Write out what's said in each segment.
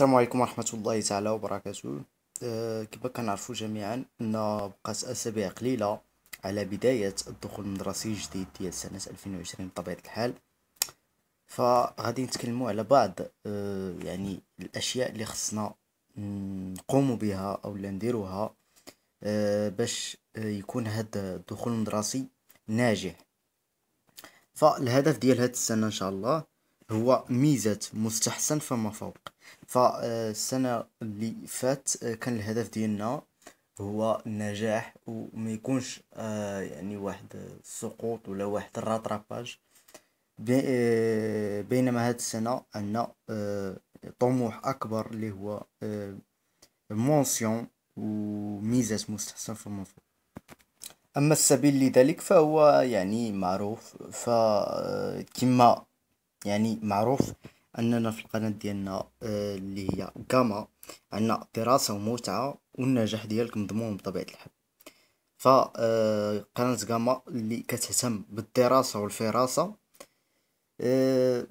السلام عليكم ورحمة الله تعالى وبركاته أه كما كنعرفوا جميعا أن بقات أسابيع قليلة على بداية الدخول المدرسي الجديد ديال سنة 2020 بطبيعة الحال فغادي نتكلموا على بعض أه يعني الأشياء اللي خصنا نقومو بها أو اللي نديروها أه باش آه، يكون هذا الدخول المدرسي ناجح فالهدف ديال هاد السنة إن شاء الله هو ميزة مستحسن فما فوق فالسنة اللي فات آه، كان الهدف ديالنا هو النجاح وما يكونش آه، يعني واحد السقوط ولا واحد الراتراباج آه، بينما هاد السنة عندنا طموح أكبر اللي هو مونسيون وميزة مستحسن في المنظور أما السبيل لذلك فهو يعني معروف فكما يعني معروف اننا في القناه ديالنا آه، اللي هي جاما عندنا دراسه ومتعه والنجاح ديالك مضمون بطبيعه الحال فقناه آه، جاما اللي كتهتم بالدراسه والفراسه آه،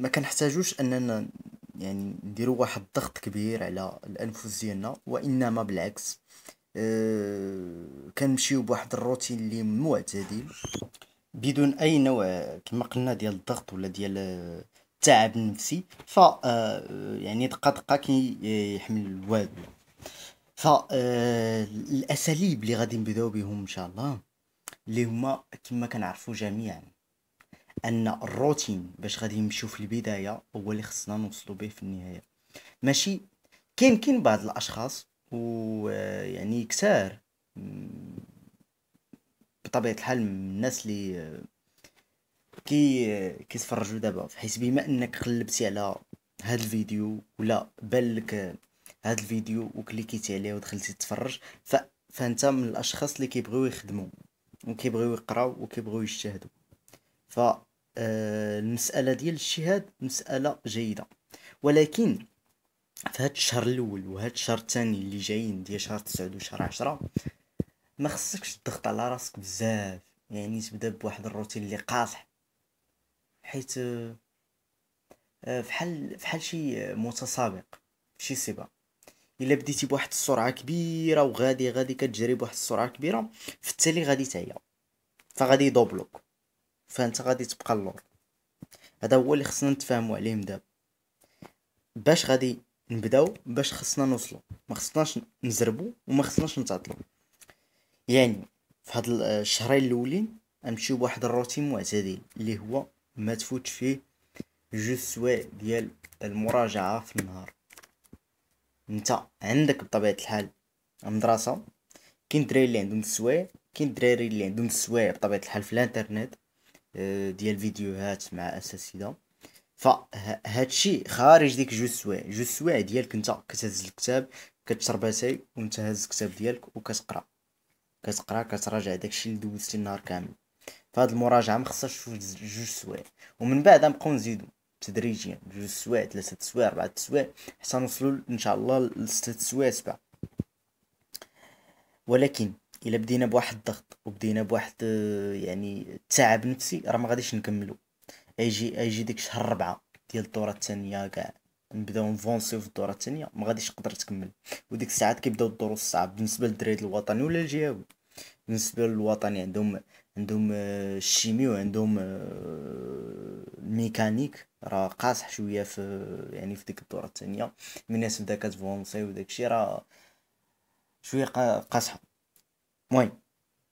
ما كنحتاجوش اننا يعني نديرو واحد الضغط كبير على الانفس ديالنا وانما بالعكس كنمشيو بواحد الروتين اللي معتدل بدون اي نوع كما قلنا ديال الضغط ولا ديال التعب النفسي ف آه، يعني دقه دقه كيحمل الوالد ف آه، الاساليب اللي غادي نبداو بهم ان شاء الله اللي هما كما كنعرفوا جميعا ان الروتين باش غادي نمشيو في البدايه هو اللي خصنا نوصلوا به في النهايه ماشي كاين كاين بعض الاشخاص و آه، يعني كثار بطبيعه الحال من الناس اللي كي كيتفرجوا دابا حيت بما انك قلبتي على هاد الفيديو ولا بالك هاد الفيديو وكليكيتي عليه ودخلتي تتفرج ف... فانت من الاشخاص اللي كيبغيو يخدموا وكيبغيو يقراو وكيبغيو يجتهدوا ف آه، المساله ديال الاجتهاد مساله جيده ولكن في هذا الشهر الاول وهذا الشهر الثاني اللي جايين ديال شهر 9 وشهر 10 ما خصكش تضغط على راسك بزاف يعني تبدا بواحد الروتين اللي قاصح حيت آه، فحال فحال شي متسابق شي سباق الا بديتي بواحد السرعه كبيره وغادي غادي كتجري بواحد السرعه كبيره في التالي غادي تعيا فغادي يدوبلوك فانت غادي تبقى اللور هذا هو اللي خصنا نتفاهموا عليه من دابا باش غادي نبداو باش خصنا نوصلوا ما خصناش نزربوا وما خصناش نتعطلوا يعني في هاد آه، الشهرين الاولين نمشيو بواحد الروتين معتدل اللي هو ما تفوتش فيه جوج سوايع ديال المراجعة في النهار انت عندك بطبيعة الحال المدرسة كاين الدراري اللي عندهم السوايع كاين الدراري اللي عندهم السوايع بطبيعة الحال في الانترنت آه، ديال فيديوهات مع اساتذه فهادشي خارج ديك جوج سوايع جوج سوايع ديالك انت كتهز الكتاب و وانت هاز الكتاب ديالك وكتقرا كتقرا كتراجع داكشي اللي دوزتي النهار كامل فهاد المراجعه ما خصهاش جوج سوايع ومن بعد نبقاو نزيدو تدريجيا جوج سوايع ثلاثه سوايع اربعه سوايع حتى نوصلوا ان شاء الله لسته سوايع سبعه ولكن الا بدينا بواحد الضغط وبدينا بواحد آه، يعني تعب نفسي راه ما غاديش نكملو ايجي ايجي ديك شهر ربعة ديال الدوره الثانيه كاع نبداو نفونسيو في الدوره الثانيه ما غاديش تقدر تكمل وديك الساعات كيبداو الدروس صعاب بالنسبه للدراري الوطني ولا الجهوي بالنسبه للوطني عندهم عندهم آه، الشيمي وعندهم آه، الميكانيك راه قاصح شويه في يعني في ديك الدوره الثانيه من الناس بدا كتفونسي الشيء راه شويه قاصحه المهم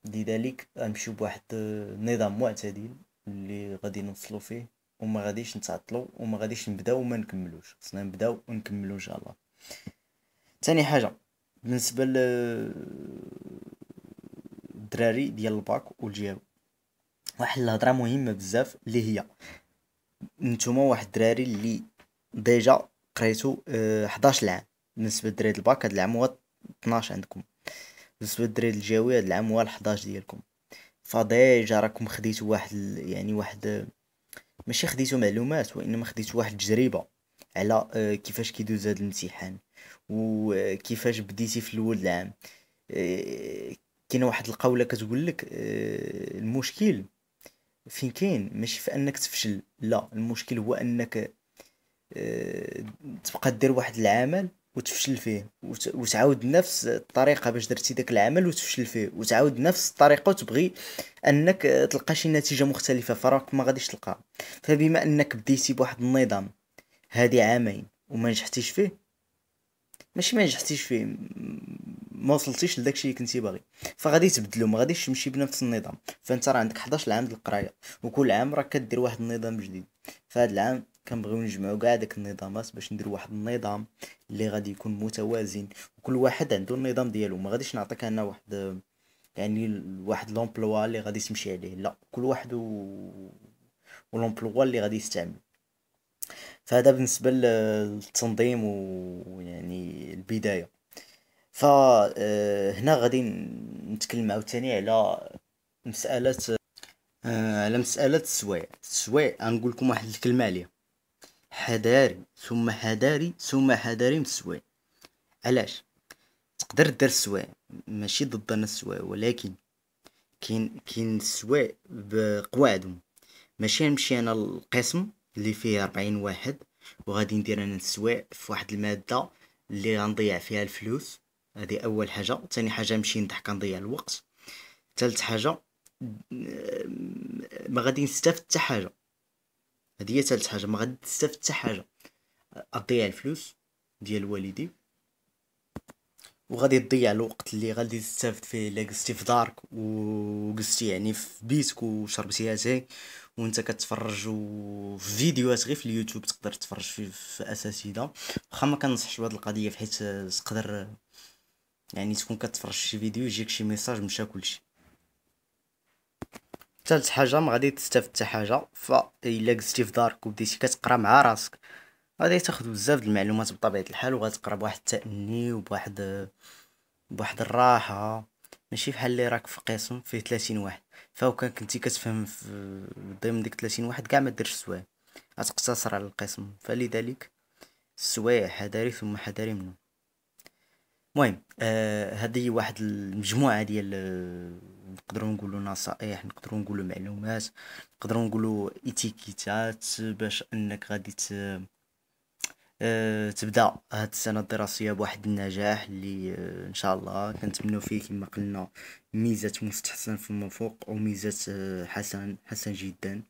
لذلك غنمشيو بواحد النظام آه، معتدل اللي غادي نوصلو فيه وما غاديش نتعطلو وما غاديش نبداو وما نكملوش خصنا نبداو ونكملوا ان شاء الله ثاني حاجه بالنسبه الدراري ديال الباك والجيرو واحد الهضره مهمه بزاف اللي هي نتوما واحد الدراري اللي ديجا قريتو أه 11 عام بالنسبه لدراري الباك هاد العام هو 12 عندكم بالنسبه للدراري الجاوي هاد العام هو 11 ديالكم فديجا راكم خديتو واحد يعني واحد ماشي خديتو معلومات وانما خديتو واحد التجربه على آه، كيفاش كيدوز هاد الامتحان وكيفاش آه، بديتي في الاول العام آه، كاين واحد القوله كتقول لك آه، المشكل فين كاين ماشي في انك تفشل لا المشكل هو انك آه، تبقى دير واحد العمل وتفشل فيه وتعاود نفس الطريقه باش درتي داك العمل وتفشل فيه وتعاود نفس الطريقه وتبغي انك آه، تلقى شي نتيجه مختلفه فراك ما غاديش تلقى فبما انك بديتي بواحد النظام هادي عامين وما نجحتيش فيه ماشي ما نجحتيش فيه ما وصلتيش لداكشي اللي كنتي باغي فغادي تبدلو ما غاديش تمشي بنفس النظام فانت راه عندك 11 عام د القرايه وكل عام راك كدير واحد النظام جديد فهاد العام كنبغيو نجمعو كاع داك النظامات باش ندير واحد النظام اللي غادي يكون متوازن وكل واحد عنده النظام ديالو ما غاديش نعطيك انا واحد يعني واحد لومبلوا اللي غادي تمشي عليه لا كل واحد و ولومبلوا اللي غادي يستعمل فهذا بالنسبه للتنظيم ويعني البدايه فهنا آه، غادي نتكلم عاوتاني على مساله آه، على مساله السوايع السوايع غنقول لكم واحد الكلمه عليها حذاري ثم حذاري ثم حذاري من السوايع علاش تقدر دير السوايع ماشي ضدنا السوايع ولكن كاين كاين السوايع بقواعدهم ماشي نمشي انا القسم اللي فيه 40 واحد وغادي ندير انا السوايع في واحد الماده اللي غنضيع فيها الفلوس هذه اول حاجه ثاني حاجه نمشي نضحك نضيع الوقت ثالث حاجه ما غادي نستافد حتى حاجه هذه هي ثالث حاجه ما غادي نستافد حتى حاجه اضيع الفلوس ديال والدي وغادي تضيع الوقت اللي غادي تستافد فيه الا جلستي في دارك وجلستي يعني في بيتك وشربتي اتاي وانت كتفرج في فيديوهات غير في اليوتيوب تقدر تفرج في, في اساتذه واخا ما كنصحش بهذه القضيه حيت تقدر يعني تكون كتفرج شي فيديو يجيك شي ميساج مشى كلشي ثالث حاجه ما غادي تستافد حتى حاجه فالا جلستي في دارك وبديتي كتقرا مع راسك غادي تاخذ بزاف د المعلومات بطبيعه الحال وغتقرا بواحد التأني وبواحد بواحد الراحه ماشي بحال اللي راك في قسم فيه 30 واحد فاو كان كنتي كتفهم في ضمن ديك 30 واحد كاع ما ديرش سوايع غتقتصر على القسم فلذلك السوايع حذاري ثم حذاري منه المهم آه هذه واحد المجموعه ديال آه، نقدروا نقولوا نصائح نقدروا نقولوا معلومات نقدروا نقولوا اتيكيتات باش انك غادي ت... آه تبدا هاد السنه الدراسيه بواحد النجاح اللي آه ان شاء الله كنتمنوا فيه كما قلنا ميزه مستحسن فما فوق وميزه آه حسن حسن جدا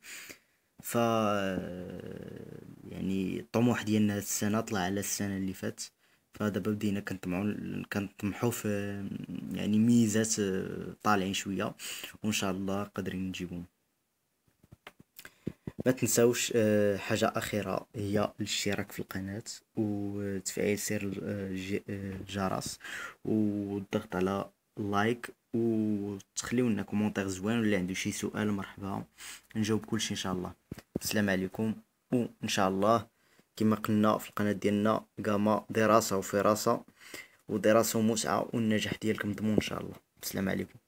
ف آه، يعني الطموح ديالنا هاد السنه طلع على السنه اللي فاتت فهذا باب دينا كنطمعو كنطمحو في يعني ميزات آه، طالعين شويه وان شاء الله قادرين نجيبهم ما تنساوش آه، حاجة أخيرة هي الاشتراك في القناة وتفعيل سير آه، الجرس والضغط على لايك وتخليو لنا كومونتير زوين واللي عنده شي سؤال مرحبا نجاوب كلشي ان شاء الله السلام عليكم وان شاء الله كما قلنا في القناة ديالنا كاما دراسة وفراسة ودراسة ومسعة والنجاح ديالك مضمون ان شاء الله السلام عليكم